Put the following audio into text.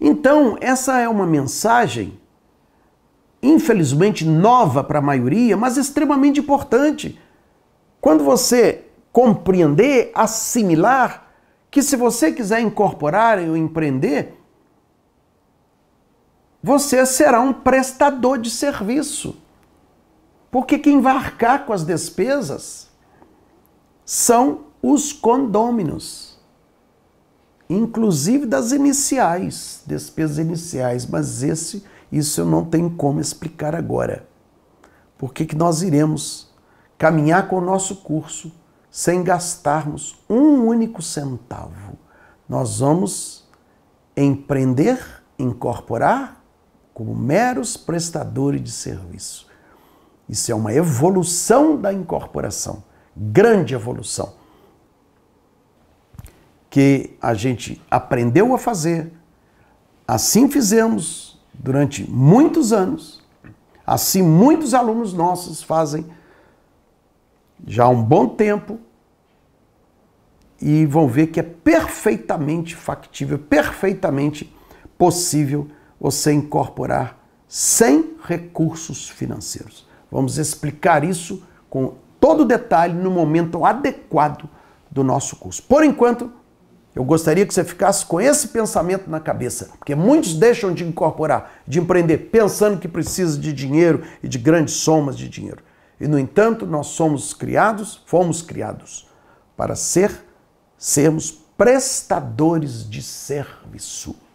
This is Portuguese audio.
Então, essa é uma mensagem, infelizmente nova para a maioria, mas extremamente importante. Quando você compreender, assimilar, que se você quiser incorporar ou empreender, você será um prestador de serviço. Porque quem vai arcar com as despesas são os condôminos inclusive das iniciais, despesas iniciais, mas esse isso eu não tenho como explicar agora. Por que, que nós iremos caminhar com o nosso curso sem gastarmos um único centavo? Nós vamos empreender, incorporar como meros prestadores de serviço. Isso é uma evolução da incorporação, grande evolução que a gente aprendeu a fazer, assim fizemos durante muitos anos, assim muitos alunos nossos fazem já há um bom tempo e vão ver que é perfeitamente factível, perfeitamente possível você incorporar sem recursos financeiros. Vamos explicar isso com todo detalhe no momento adequado do nosso curso. Por enquanto, eu gostaria que você ficasse com esse pensamento na cabeça, porque muitos deixam de incorporar, de empreender, pensando que precisa de dinheiro e de grandes somas de dinheiro. E no entanto, nós somos criados, fomos criados para ser sermos prestadores de serviço.